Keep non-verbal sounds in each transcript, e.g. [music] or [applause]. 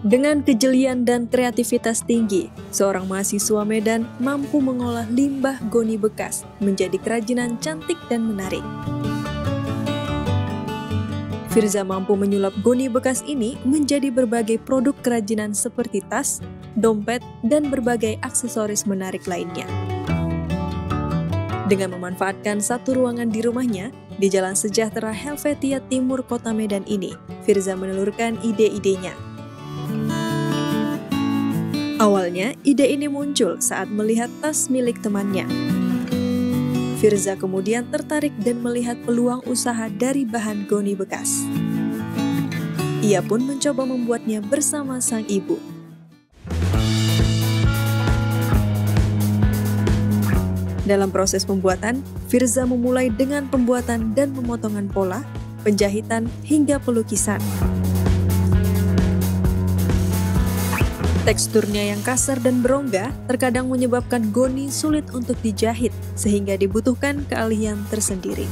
Dengan kejelian dan kreativitas tinggi, seorang mahasiswa Medan mampu mengolah limbah goni bekas menjadi kerajinan cantik dan menarik. Firza mampu menyulap goni bekas ini menjadi berbagai produk kerajinan seperti tas, dompet, dan berbagai aksesoris menarik lainnya. Dengan memanfaatkan satu ruangan di rumahnya di Jalan Sejahtera Helvetia Timur Kota Medan ini, Firza menelurkan ide-idenya Awalnya, ide ini muncul saat melihat tas milik temannya. Firza kemudian tertarik dan melihat peluang usaha dari bahan goni bekas. Ia pun mencoba membuatnya bersama sang ibu. Dalam proses pembuatan, Firza memulai dengan pembuatan dan pemotongan pola, penjahitan, hingga pelukisan. Teksturnya yang kasar dan berongga terkadang menyebabkan goni sulit untuk dijahit, sehingga dibutuhkan keahlian tersendiri.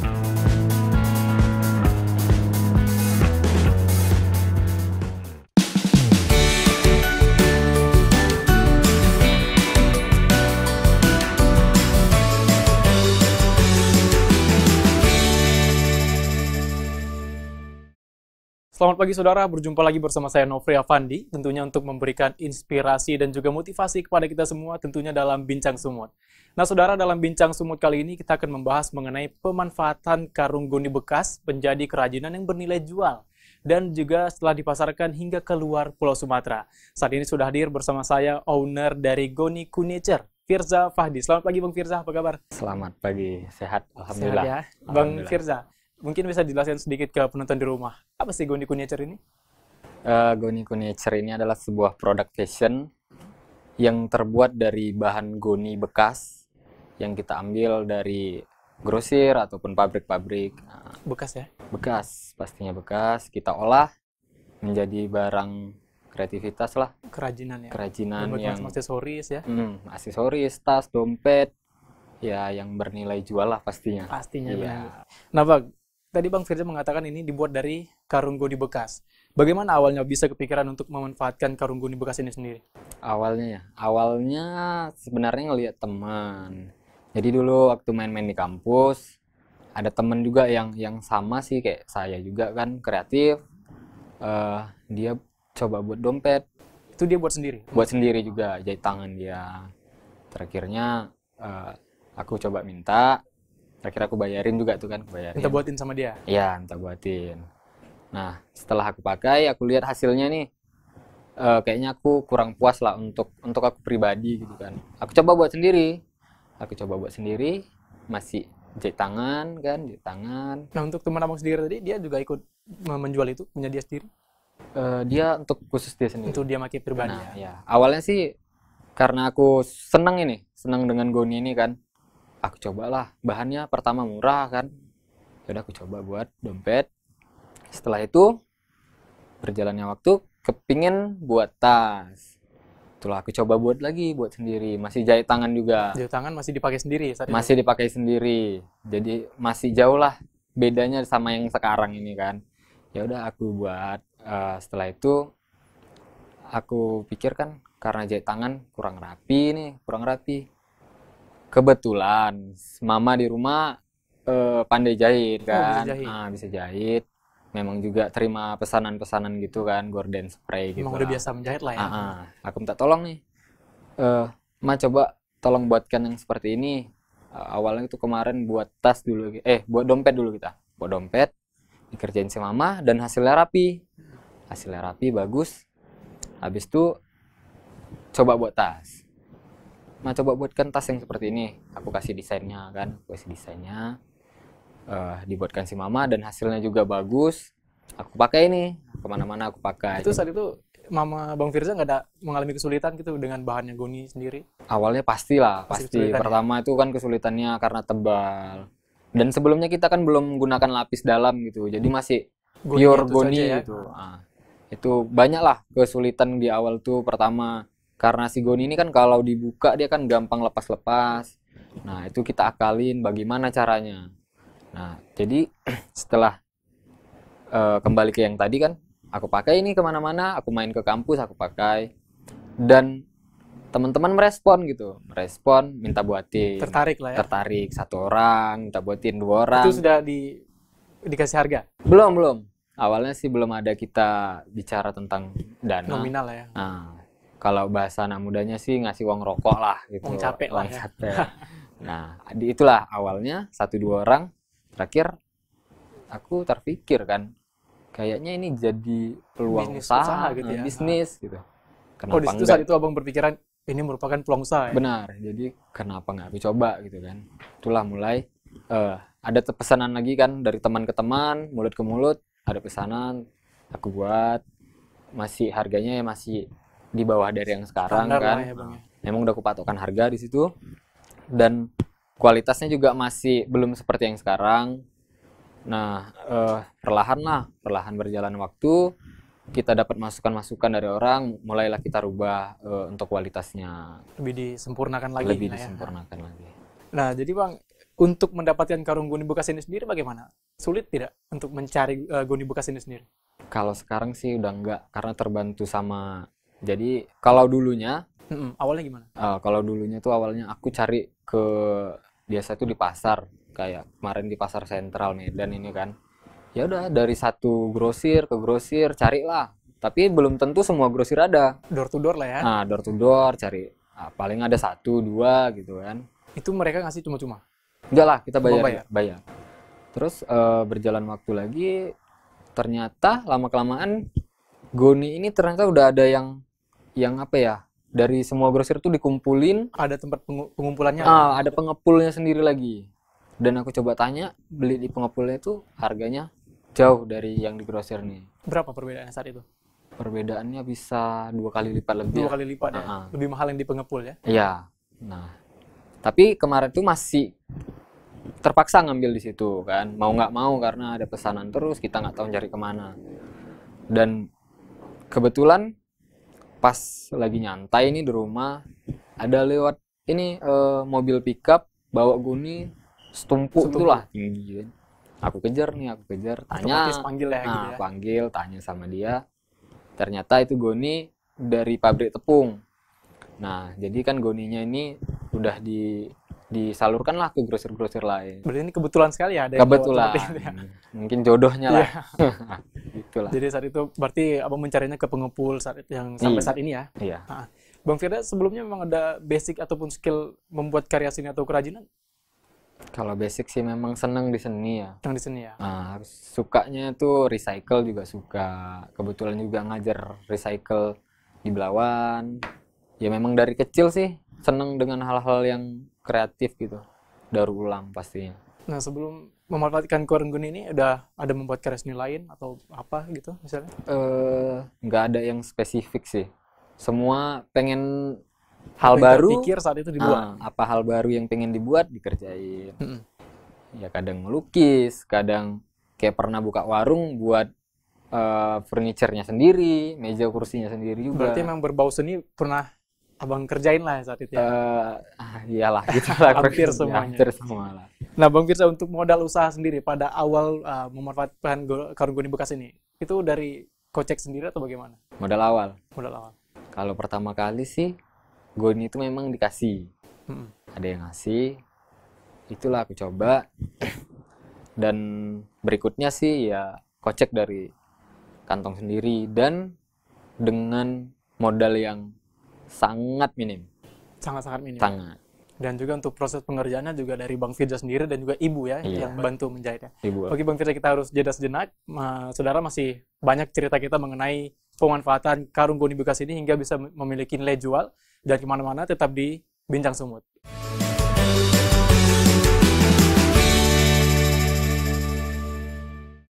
Selamat pagi saudara, berjumpa lagi bersama saya Novri Afandi, tentunya untuk memberikan inspirasi dan juga motivasi kepada kita semua tentunya dalam Bincang Sumut. Nah saudara, dalam Bincang Sumut kali ini kita akan membahas mengenai pemanfaatan karung goni bekas menjadi kerajinan yang bernilai jual dan juga setelah dipasarkan hingga keluar Pulau Sumatera. Saat ini sudah hadir bersama saya owner dari Goni Kunyecer, Firza Fahdi. Selamat pagi Bang Firza, apa kabar? Selamat pagi, sehat Alhamdulillah. Sehat ya, Bang Firza mungkin bisa dijelaskan sedikit ke penonton di rumah. Apa sih Goniku Nature ini? Uh, eh, Goniku Nature ini adalah sebuah produk fashion yang terbuat dari bahan goni bekas yang kita ambil dari grosir ataupun pabrik-pabrik. Bekas ya? Bekas, pastinya bekas. Kita olah menjadi barang kreativitas lah. Kerajinan ya? Kerajinan yang... aksesoris ya? Hmm, aksesoris, tas, dompet, ya yang bernilai jual lah pastinya. Pastinya ya. Benar. Nah Pak, Tadi Bang Firza mengatakan ini dibuat dari karung goni bekas. Bagaimana awalnya bisa kepikiran untuk memanfaatkan karung goni bekas ini sendiri? Awalnya ya, awalnya sebenarnya ngelihat teman. Jadi dulu waktu main-main di kampus, ada teman juga yang yang sama sih kayak saya juga kan kreatif. Uh, dia coba buat dompet. Itu dia buat sendiri? Buat sendiri juga, jahit tangan dia. Terakhirnya uh, aku coba minta, akhirnya aku bayarin juga tuh kan bayarin minta buatin sama dia iya minta buatin nah setelah aku pakai aku lihat hasilnya nih uh, kayaknya aku kurang puas lah untuk untuk aku pribadi gitu kan aku coba buat sendiri aku coba buat sendiri masih jahit tangan kan jahit tangan nah untuk teman abang sendiri tadi dia juga ikut menjual itu punya dia sendiri uh, dia untuk khusus dia sendiri untuk dia makin pribadi nah, ya. ya awalnya sih karena aku seneng ini seneng dengan goni ini kan aku cobalah bahannya pertama murah kan ya udah aku coba buat dompet setelah itu berjalannya waktu kepingin buat tas itulah aku coba buat lagi buat sendiri masih jahit tangan juga jahit tangan masih dipakai sendiri saat masih itu? dipakai sendiri jadi masih jauh lah bedanya sama yang sekarang ini kan ya udah aku buat uh, setelah itu aku pikirkan karena jahit tangan kurang rapi nih kurang rapi Kebetulan mama di rumah eh, pandai jahit kan. Oh, bisa kan. jahit. Ah, bisa jahit. Memang juga terima pesanan-pesanan gitu kan, gorden spray gitu. lah. udah biasa menjahit lah ya. uh ah, -huh. Ah. Aku minta tolong nih. Eh, ma coba tolong buatkan yang seperti ini. Uh, awalnya itu kemarin buat tas dulu eh buat dompet dulu kita. Buat dompet dikerjain si mama dan hasilnya rapi. Hasilnya rapi bagus. Habis itu coba buat tas nah coba buatkan tas yang seperti ini aku kasih desainnya kan aku kasih desainnya uh, dibuatkan si mama dan hasilnya juga bagus aku pakai ini kemana-mana aku pakai itu saat itu mama bang Firza nggak ada mengalami kesulitan gitu dengan bahannya Goni sendiri awalnya pastilah pasti, pasti. Ya? pertama itu kan kesulitannya karena tebal dan sebelumnya kita kan belum menggunakan lapis dalam gitu jadi masih goni pure Goni ya. gitu nah, itu banyak lah kesulitan di awal tuh pertama karena si Goni ini kan kalau dibuka dia kan gampang lepas-lepas. Nah, itu kita akalin bagaimana caranya. Nah, jadi [clears throat] setelah uh, kembali ke yang tadi kan, aku pakai ini kemana-mana, aku main ke kampus, aku pakai. Dan teman-teman merespon gitu merespon minta buatin tertarik lah ya tertarik satu orang minta buatin dua orang itu sudah di dikasih harga belum belum awalnya sih belum ada kita bicara tentang dana nominal lah ya nah, kalau bahasa anak mudanya sih ngasih uang rokok lah gitu. Uang capek uang lah. Ya. [laughs] nah, di itulah awalnya satu dua orang terakhir aku terpikir kan kayaknya ini jadi peluang bisnis usaha, usaha gitu hmm, ya. bisnis nah. gitu. Kenapa oh, di situ saat itu abang berpikiran ini merupakan peluang usaha. Ya? Benar. Jadi kenapa nggak aku coba gitu kan? Itulah mulai uh, ada pesanan lagi kan dari teman ke teman, mulut ke mulut, ada pesanan aku buat masih harganya ya masih di bawah dari yang sekarang Standar kan. Ya, ya. emang udah kupatokan harga di situ dan kualitasnya juga masih belum seperti yang sekarang. Nah, eh, perlahan lah, perlahan berjalan waktu kita dapat masukan-masukan dari orang, mulailah kita rubah eh, untuk kualitasnya. Lebih disempurnakan lagi. Lebih ya. disempurnakan ya. lagi. Nah, jadi bang, untuk mendapatkan karung goni bekas ini sendiri bagaimana? Sulit tidak untuk mencari uh, goni bekas ini sendiri? Kalau sekarang sih udah enggak, karena terbantu sama jadi kalau dulunya hmm, awalnya gimana? Uh, kalau dulunya tuh awalnya aku cari ke biasa tuh di pasar kayak kemarin di pasar sentral Medan ini kan. Ya udah dari satu grosir ke grosir carilah. Tapi belum tentu semua grosir ada. Door to door lah ya. Nah, door to door cari nah, paling ada satu dua gitu kan. Itu mereka ngasih cuma-cuma. Enggak lah, kita bayar. Bayar. bayar. Terus uh, berjalan waktu lagi ternyata lama kelamaan Goni ini ternyata udah ada yang yang apa ya dari semua grosir tuh dikumpulin ada tempat pengumpulannya ah, ada pengepulnya sendiri lagi dan aku coba tanya beli di pengepulnya itu harganya jauh dari yang di grosir nih berapa perbedaannya saat itu perbedaannya bisa dua kali lipat lebih dua ya. kali lipat ya, ya. Uh-huh. lebih mahal yang di pengepul ya iya nah tapi kemarin tuh masih terpaksa ngambil di situ kan mau nggak mau karena ada pesanan terus kita nggak tahu cari kemana dan kebetulan pas lagi nyantai ini di rumah ada lewat ini uh, mobil pickup bawa guni setumpuk itulah iya. aku kejar nih aku kejar tanya Otomatis panggil ya, nah, gitu ah, ya. panggil tanya sama dia ternyata itu goni dari pabrik tepung nah jadi kan goninya ini udah di disalurkan lah ke grosir-grosir lain. Berarti ini kebetulan sekali ya ada kebetulan. Yang ya. Hmm, mungkin jodohnya lah. Iya. [laughs] Itulah. Jadi saat itu berarti abang mencarinya ke pengepul saat yang sampai iya. saat ini ya. Iya. Nah, Bang Firda sebelumnya memang ada basic ataupun skill membuat karya seni atau kerajinan? Kalau basic sih memang seneng di seni ya. Seneng di seni ya. Nah, harus sukanya tuh recycle juga suka. Kebetulan juga ngajar recycle di Belawan. Ya memang dari kecil sih seneng dengan hal-hal yang kreatif gitu. Daur ulang pastinya. Nah sebelum memanfaatkan Kuarenggun ini ada ada membuat karya seni lain atau apa gitu misalnya? Eh, nggak uh, ada yang spesifik sih. Semua pengen hal baru. Pikir saat itu dibuat. Uh, apa hal baru yang pengen dibuat dikerjain. Mm Ya kadang melukis, kadang kayak pernah buka warung buat uh, furniture-nya sendiri, meja kursinya sendiri juga. Berarti emang berbau seni pernah abang kerjain lah saat itu ya. Uh, iyalah, [laughs] gitu lah. hampir semuanya. Hampir semua lah. Nah, Bang Firsa untuk modal usaha sendiri pada awal uh, eh, memanfaatkan karung goni bekas ini, itu dari kocek sendiri atau bagaimana? Modal awal. Modal awal. Kalau pertama kali sih goni itu memang dikasih. Hmm. Ada yang ngasih. Itulah aku coba. [clears throat] Dan berikutnya sih ya kocek dari kantong sendiri dan dengan modal yang sangat minim. Sangat-sangat minim. Ya? Sangat. Dan juga untuk proses pengerjaannya juga dari Bang Firza sendiri dan juga ibu ya iya. yang bantu menjahitnya. Ibu. Oke Bang Firza kita harus jeda sejenak. Ma, saudara masih banyak cerita kita mengenai pemanfaatan karung goni bekas ini hingga bisa memiliki nilai jual dan kemana-mana tetap di Bincang Sumut.